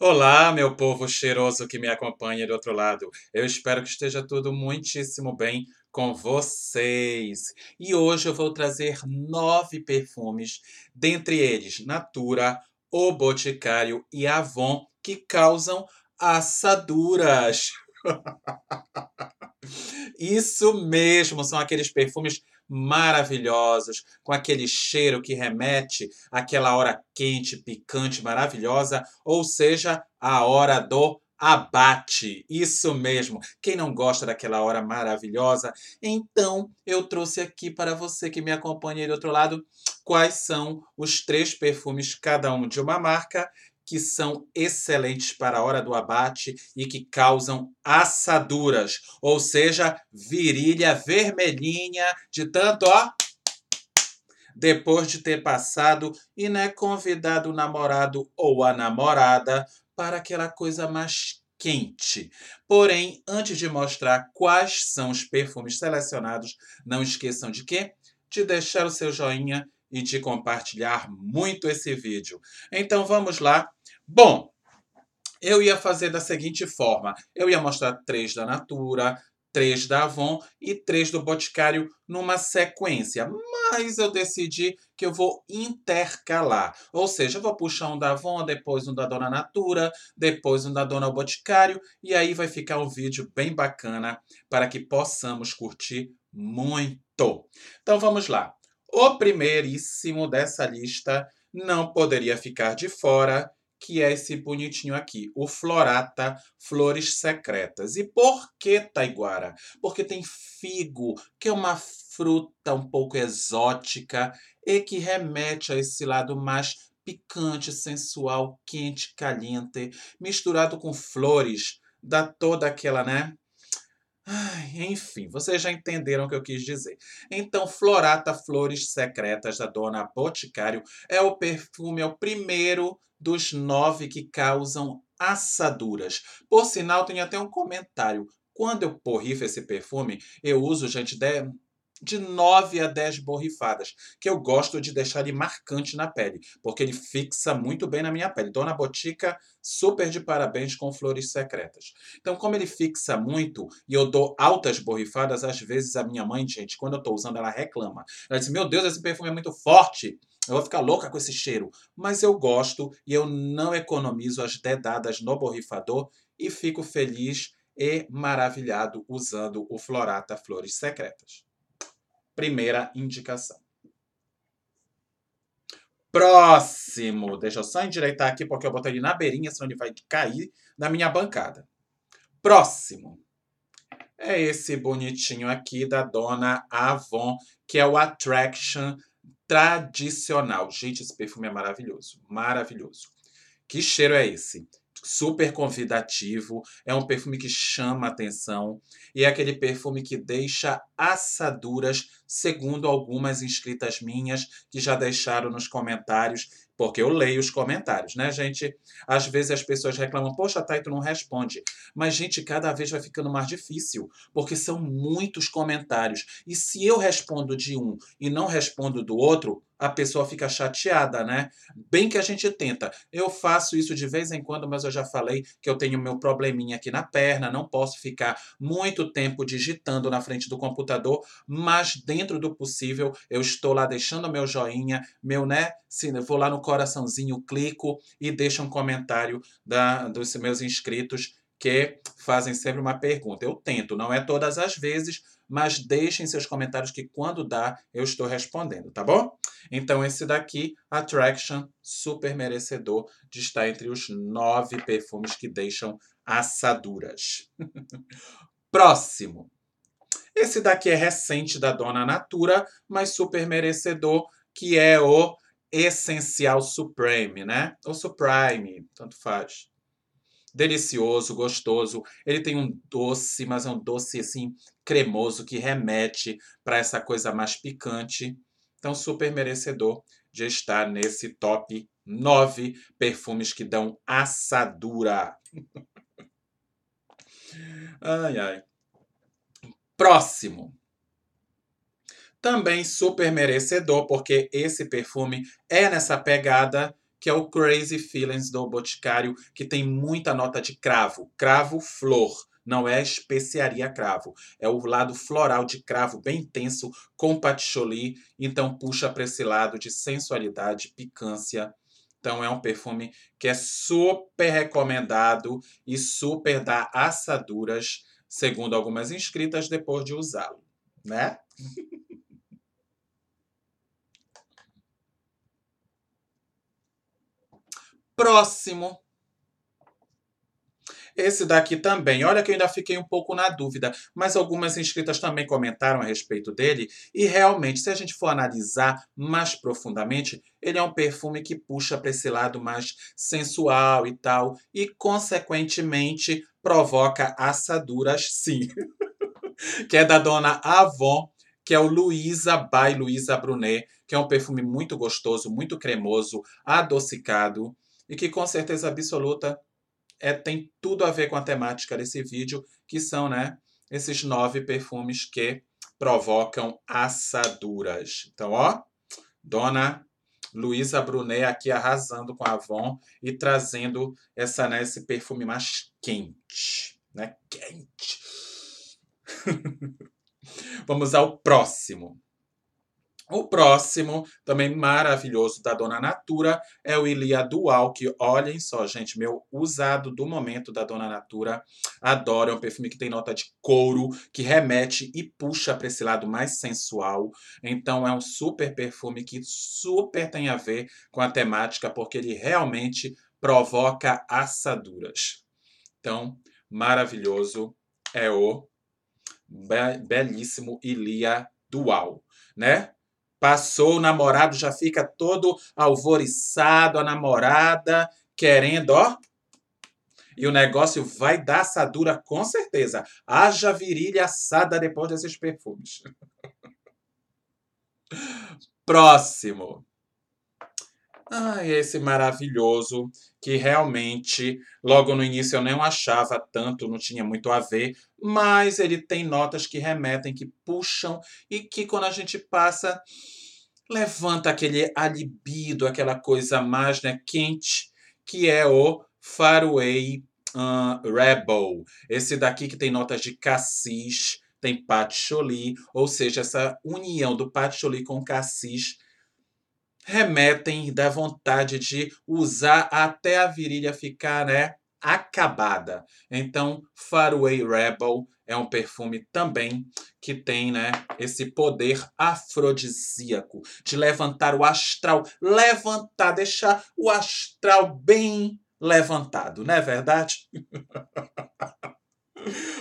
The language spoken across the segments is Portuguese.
Olá, meu povo cheiroso que me acompanha do outro lado. Eu espero que esteja tudo muitíssimo bem com vocês. E hoje eu vou trazer nove perfumes, dentre eles Natura, O Boticário e Avon, que causam assaduras. Isso mesmo, são aqueles perfumes maravilhosas, com aquele cheiro que remete àquela hora quente, picante, maravilhosa, ou seja, a hora do abate. Isso mesmo. Quem não gosta daquela hora maravilhosa? Então, eu trouxe aqui para você que me acompanha aí do outro lado quais são os três perfumes, cada um de uma marca, que são excelentes para a hora do abate e que causam assaduras, ou seja, virilha vermelhinha de tanto, ó, depois de ter passado e né, convidado o namorado ou a namorada para aquela coisa mais quente. Porém, antes de mostrar quais são os perfumes selecionados, não esqueçam de quê? De deixar o seu joinha e de compartilhar muito esse vídeo. Então vamos lá. Bom, eu ia fazer da seguinte forma: eu ia mostrar três da Natura, três da Avon e três do Boticário numa sequência, mas eu decidi que eu vou intercalar. Ou seja, eu vou puxar um da Avon, depois um da Dona Natura, depois um da Dona Boticário, e aí vai ficar um vídeo bem bacana para que possamos curtir muito. Então vamos lá. O primeiríssimo dessa lista não poderia ficar de fora, que é esse bonitinho aqui, o Florata Flores Secretas. E por que Taiguara? Porque tem figo, que é uma fruta um pouco exótica e que remete a esse lado mais picante, sensual, quente, caliente, misturado com flores, dá toda aquela, né? enfim, vocês já entenderam o que eu quis dizer. Então, Florata Flores Secretas da Dona Boticário é o perfume, é o primeiro dos nove que causam assaduras. Por sinal, tem até um comentário. Quando eu porrifo esse perfume, eu uso, gente, de de 9 a 10 borrifadas, que eu gosto de deixar ele marcante na pele, porque ele fixa muito bem na minha pele. Dona então, Botica, super de parabéns com flores secretas. Então, como ele fixa muito e eu dou altas borrifadas, às vezes a minha mãe, gente, quando eu estou usando, ela reclama. Ela diz: Meu Deus, esse perfume é muito forte. Eu vou ficar louca com esse cheiro, mas eu gosto e eu não economizo as dedadas no borrifador e fico feliz e maravilhado usando o Florata Flores Secretas primeira indicação. Próximo. Deixa eu só endireitar aqui, porque eu botei ele na beirinha, senão ele vai cair na minha bancada. Próximo. É esse bonitinho aqui da dona Avon, que é o Attraction tradicional. Gente, esse perfume é maravilhoso. Maravilhoso. Que cheiro é esse? super convidativo, é um perfume que chama atenção e é aquele perfume que deixa assaduras, segundo algumas inscritas minhas que já deixaram nos comentários, porque eu leio os comentários, né, gente? Às vezes as pessoas reclamam, poxa, Thay, tu não responde. Mas, gente, cada vez vai ficando mais difícil, porque são muitos comentários. E se eu respondo de um e não respondo do outro, a pessoa fica chateada, né? Bem que a gente tenta. Eu faço isso de vez em quando, mas eu já falei que eu tenho meu probleminha aqui na perna, não posso ficar muito tempo digitando na frente do computador, mas dentro do possível eu estou lá deixando meu joinha, meu, né? Sim, vou lá no coraçãozinho, clico e deixo um comentário da, dos meus inscritos que fazem sempre uma pergunta. Eu tento, não é todas as vezes, mas deixem seus comentários que quando dá eu estou respondendo, tá bom? Então esse daqui, Attraction, super merecedor de estar entre os nove perfumes que deixam assaduras. Próximo. Esse daqui é recente da Dona Natura, mas super merecedor, que é o Essencial Supreme, né? Ou Supreme, tanto faz delicioso, gostoso. Ele tem um doce, mas é um doce assim cremoso que remete para essa coisa mais picante. Então, super merecedor de estar nesse top 9 perfumes que dão assadura. ai, ai. Próximo. Também super merecedor, porque esse perfume é nessa pegada que é o Crazy Feelings do Boticário, que tem muita nota de cravo, cravo flor. Não é especiaria cravo, é o lado floral de cravo bem intenso com patchouli, então puxa para esse lado de sensualidade, picância. Então é um perfume que é super recomendado e super dá assaduras, segundo algumas inscritas depois de usá-lo, né? próximo. Esse daqui também. Olha que eu ainda fiquei um pouco na dúvida, mas algumas inscritas também comentaram a respeito dele. E realmente, se a gente for analisar mais profundamente, ele é um perfume que puxa para esse lado mais sensual e tal, e consequentemente provoca assaduras, sim. que é da dona Avon, que é o Luisa by Luisa Brunet, que é um perfume muito gostoso, muito cremoso, adocicado e que com certeza absoluta é, tem tudo a ver com a temática desse vídeo, que são né, esses nove perfumes que provocam assaduras. Então, ó, dona Luísa Brunet aqui arrasando com a Avon e trazendo essa, né, esse perfume mais quente, né? Quente. Vamos ao próximo. O próximo, também maravilhoso, da Dona Natura, é o Ilia Dual, que olhem só, gente, meu usado do momento da Dona Natura. Adoro, é um perfume que tem nota de couro, que remete e puxa para esse lado mais sensual. Então é um super perfume que super tem a ver com a temática, porque ele realmente provoca assaduras. Então, maravilhoso é o belíssimo Ilia Dual, né? Passou, o namorado já fica todo alvoriçado, a namorada querendo, ó. E o negócio vai dar assadura com certeza. Haja virilha assada depois desses perfumes. Próximo. Ah, esse maravilhoso que realmente logo no início eu não achava tanto, não tinha muito a ver, mas ele tem notas que remetem, que puxam e que quando a gente passa levanta aquele alibido, aquela coisa mais né, quente que é o Faraway uh, Rebel. Esse daqui que tem notas de cassis, tem patchouli, ou seja, essa união do patchouli com cassis remetem da vontade de usar até a virilha ficar, né, acabada. Então, Faraway Rebel é um perfume também que tem, né, esse poder afrodisíaco de levantar o astral, levantar, deixar o astral bem levantado, não é verdade?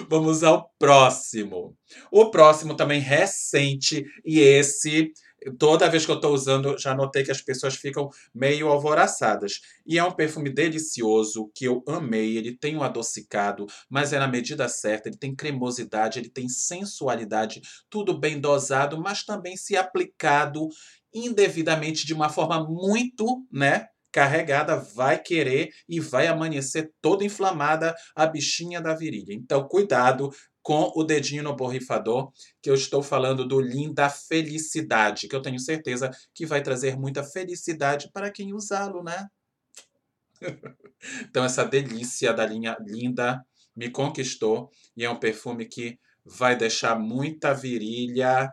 Vamos ao próximo. O próximo também recente e esse Toda vez que eu estou usando, já notei que as pessoas ficam meio alvoraçadas. E é um perfume delicioso que eu amei. Ele tem um adocicado, mas é na medida certa. Ele tem cremosidade, ele tem sensualidade, tudo bem dosado, mas também se aplicado indevidamente de uma forma muito, né? carregada vai querer e vai amanhecer toda inflamada a bichinha da virilha. Então, cuidado, com o dedinho no borrifador, que eu estou falando do Linda Felicidade, que eu tenho certeza que vai trazer muita felicidade para quem usá-lo, né? então, essa delícia da linha Linda me conquistou e é um perfume que vai deixar muita virilha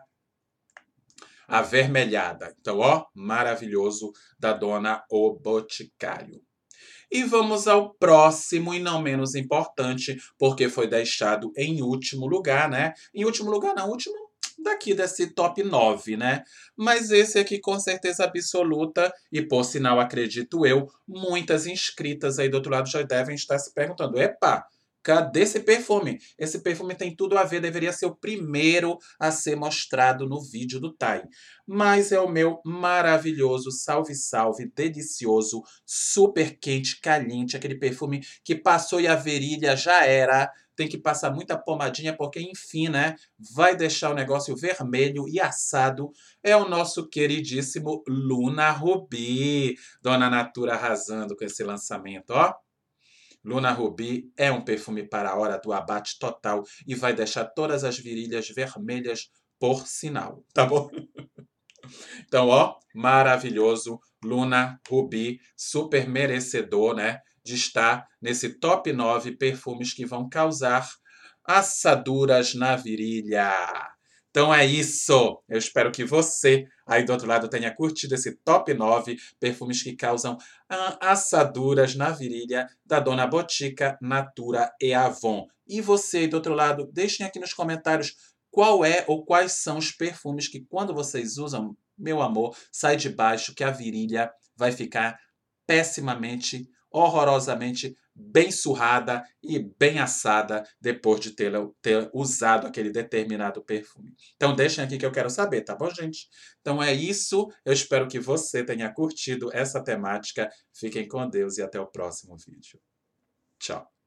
avermelhada. Então, ó, maravilhoso da dona O Boticário. E vamos ao próximo e não menos importante, porque foi deixado em último lugar, né? Em último lugar, não, último daqui desse top 9, né? Mas esse aqui com certeza absoluta e por sinal acredito eu, muitas inscritas aí do outro lado já devem estar se perguntando: "Epa, música desse perfume. Esse perfume tem tudo a ver, deveria ser o primeiro a ser mostrado no vídeo do Tai. Mas é o meu maravilhoso, salve, salve, delicioso, super quente, caliente, aquele perfume que passou e a verilha já era tem que passar muita pomadinha, porque enfim, né? Vai deixar o negócio vermelho e assado. É o nosso queridíssimo Luna Rubi. Dona Natura arrasando com esse lançamento, ó. Luna Rubi é um perfume para a hora do abate total e vai deixar todas as virilhas vermelhas por sinal, tá bom? Então, ó, maravilhoso, Luna Rubi, super merecedor, né, de estar nesse top 9 perfumes que vão causar assaduras na virilha. Então é isso. Eu espero que você aí do outro lado tenha curtido esse top 9 perfumes que causam ah, assaduras na virilha da Dona Botica, Natura e Avon. E você aí do outro lado, deixem aqui nos comentários qual é ou quais são os perfumes que quando vocês usam, meu amor, sai de baixo que a virilha vai ficar pessimamente, horrorosamente bem surrada e bem assada depois de ter, ter usado aquele determinado perfume. Então deixem aqui que eu quero saber, tá bom, gente? Então é isso. Eu espero que você tenha curtido essa temática. Fiquem com Deus e até o próximo vídeo. Tchau.